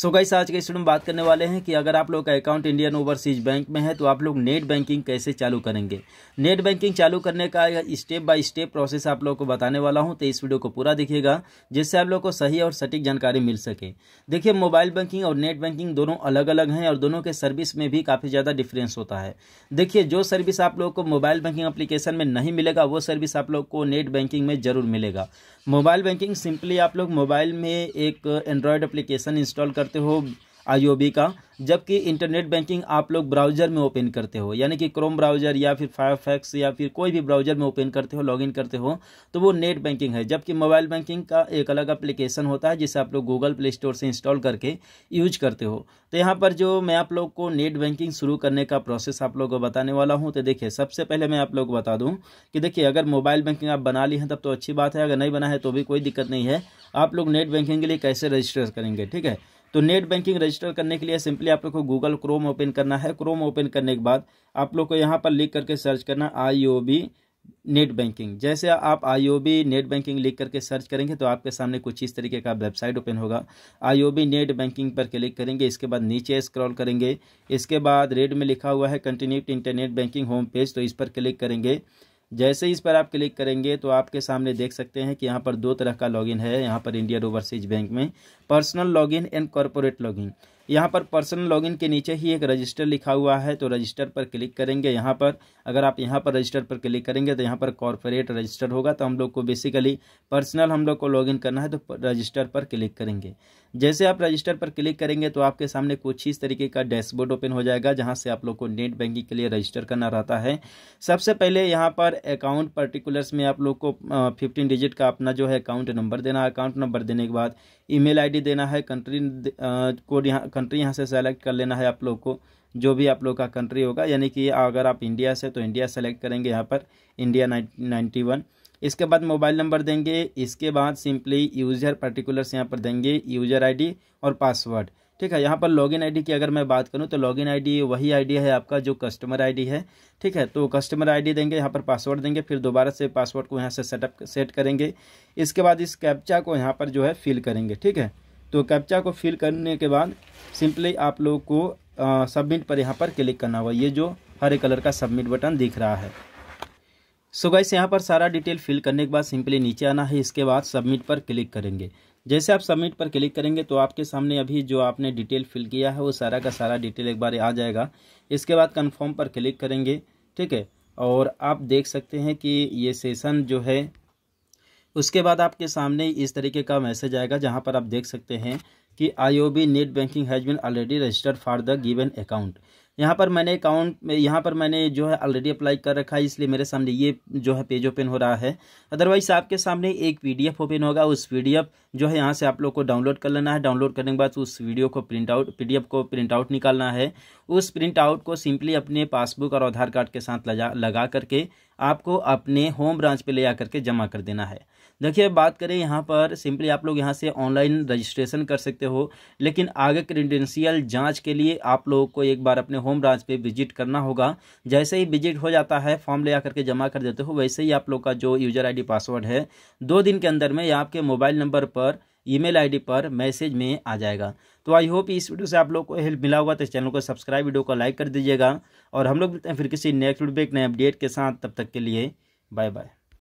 so guys आज के student बात करने वाले हैं कि अगर आप लोग का अकाउंट इंडियन ओवरसीज बैंक में है तो आप लोग नेट बैंकिंग कैसे चालू करेंगे नेट बैंकिंग चालू करने का स्टेप बाय स्टेप प्रोसेस आप लोग को बताने वाला हूं तो इस वीडियो को पूरा देखिएगा जिससे आप लोग को सही और सटीक जानकारी मिल सके देखिए मोबाइल बैंकिंग और नेट बैंकिंग दोनों अलग अलग हैं और दोनों के सर्विस में भी काफ़ी ज़्यादा डिफरेंस होता है देखिए जो सर्विस आप लोग को मोबाइल बैंकिंग अप्लीकेशन में नहीं मिलेगा वो सर्विस आप लोग को नेट बैंकिंग में ज़रूर मिलेगा मोबाइल बैंकिंग सिंपली आप लोग मोबाइल में एक एंड्रॉयड अप्लीकेशन इंस्टॉल कर करते हो आईओबी का जबकि इंटरनेट बैंकिंग आप लोग ब्राउज़र में ओपन करते हो यानी कि क्रोम ब्राउज़र या फिर फायरफैक्स या फिर कोई भी ब्राउज़र में ओपन करते हो लॉगिन करते हो तो वो नेट बैंकिंग है जबकि मोबाइल बैंकिंग का एक अलग एप्लीकेशन होता है जिसे आप लोग गूगल प्ले स्टोर से इंस्टॉल करके यूज करते हो तो यहाँ पर जो मैं आप लोग को नेट बैंकिंग शुरू करने का प्रोसेस आप लोग को बताने वाला हूँ तो देखिए सबसे पहले मैं आप लोग को बता दूँ कि देखिए अगर मोबाइल बैंकिंग आप बना ली है तब तो अच्छी बात है अगर नहीं बना है तो भी कोई दिक्कत नहीं है आप लोग नेट बैंकिंग के लिए कैसे रजिस्टर करेंगे ठीक है तो नेट बैंकिंग रजिस्टर करने के लिए सिंपली आप लोग को गूगल क्रोम ओपन करना है क्रोम ओपन करने के बाद आप लोग को यहाँ पर लिख करके सर्च करना I O B net banking जैसे आप I O B net banking लिख करके सर्च करेंगे तो आपके सामने कुछ इस तरीके का वेबसाइट ओपन होगा I O B net banking पर क्लिक करेंगे इसके बाद नीचे स्क्रॉल करेंगे इसके बाद रेड में लिखा हुआ है continue internet banking home page तो इस पर क्लिक करेंगे जैसे ही इस पर आप क्लिक करेंगे तो आपके सामने देख सकते हैं कि यहाँ पर दो तरह का लॉगिन है यहाँ पर इंडियन ओवरसीज बैंक में personal login and corporate login यहाँ पर पर्सनल लॉगिन के नीचे ही एक रजिस्टर लिखा हुआ है तो रजिस्टर पर क्लिक करेंगे यहाँ पर अगर आप यहाँ पर रजिस्टर पर क्लिक करेंगे तो यहाँ पर कॉरपोरेट रजिस्टर होगा तो हम लोग को बेसिकली पर्सनल हम लोग को लॉगिन करना है तो रजिस्टर पर क्लिक करेंगे जैसे आप रजिस्टर पर क्लिक करेंगे तो आपके सामने कुछ इस तरीके का डैशबोर्ड ओपन हो जाएगा जहाँ से आप लोग को नेट बैंकिंग के लिए रजिस्टर करना रहता है सबसे पहले यहाँ पर अकाउंट पर्टिकुलर्स में आप लोग को फिफ्टीन डिजिट का अपना जो है अकाउंट नंबर देना है अकाउंट नंबर देने के बाद ई मेल देना है कंट्री कोड यहाँ कंट्री यहाँ से सेलेक्ट कर लेना है आप लोग को जो भी आप लोग का कंट्री होगा यानी कि अगर आप इंडिया से तो इंडिया सेलेक्ट करेंगे यहाँ पर इंडिया नाइन्टी वन इसके बाद मोबाइल नंबर देंगे इसके बाद सिंपली यूज़र पर्टिकुलर्स यहाँ पर देंगे यूज़र आईडी और पासवर्ड ठीक है यहाँ पर लॉगिन आईडी की अगर मैं बात करूँ तो लॉगिन आईडी वही आईडी है आपका जो कस्टमर आईडी है ठीक है तो कस्टमर आईडी देंगे यहाँ पर पासवर्ड देंगे फिर दोबारा से पासवर्ड को यहाँ से सेटअप सेट करेंगे इसके बाद इस कैप्चा को यहाँ पर जो है फिल करेंगे ठीक है तो कैप्चा को फिल करने के बाद सिंपली आप लोग को सबमिट पर यहाँ पर क्लिक करना होगा ये जो हरे कलर का सबमिट बटन दिख रहा है सो गाइस यहाँ पर सारा डिटेल फिल करने के बाद सिंपली नीचे आना है इसके बाद सबमिट पर क्लिक करेंगे जैसे आप सबमिट पर क्लिक करेंगे तो आपके सामने अभी जो आपने डिटेल फिल किया है वो सारा का सारा डिटेल एक बार आ जाएगा इसके बाद कन्फर्म पर क्लिक करेंगे ठीक है और आप देख सकते हैं कि ये सेशन जो है उसके बाद आपके सामने इस तरीके का मैसेज आएगा जहाँ पर आप देख सकते हैं कि I O B net banking has been already registered for the given account यहाँ पर मैंने अकाउंट यहाँ पर मैंने जो है ऑलरेडी अप्लाई कर रखा है इसलिए मेरे सामने ये जो है पेज ओपन हो रहा है अदरवाइज आपके सामने एक पीडीएफ ओपन होगा उस पीडीएफ जो है यहाँ से आप लोग को डाउनलोड कर लेना है डाउनलोड करने के बाद उस वीडियो को प्रिंट आउट पीडीएफ को प्रिंट आउट निकालना है उस प्रिंट आउट को सिंपली अपने पासबुक और आधार कार्ड के साथ लगा लगा करके आपको अपने होम ब्रांच पे ले आकर के जमा कर देना है देखिए बात करें यहाँ पर सिंपली आप लोग यहाँ से ऑनलाइन रजिस्ट्रेशन कर सकते हो लेकिन आगे क्रेडेंशियल जांच के लिए आप लोगों को एक बार अपने होम ब्रांच पे विजिट करना होगा जैसे ही विजिट हो जाता है फॉर्म ले आकर के जमा कर देते हो वैसे ही आप लोग का जो यूज़र आईडी पासवर्ड है दो दिन के अंदर में आपके मोबाइल नंबर पर ईमेल आईडी पर मैसेज में आ जाएगा तो आई होप इस वीडियो से आप लोग को हेल्प मिला होगा तो इस चैनल को सब्सक्राइब वीडियो को लाइक कर दीजिएगा और हम लोग मिलते हैं फिर किसी नेक्स्ट वीडियो एक नए अपडेट के साथ तब तक के लिए बाय बाय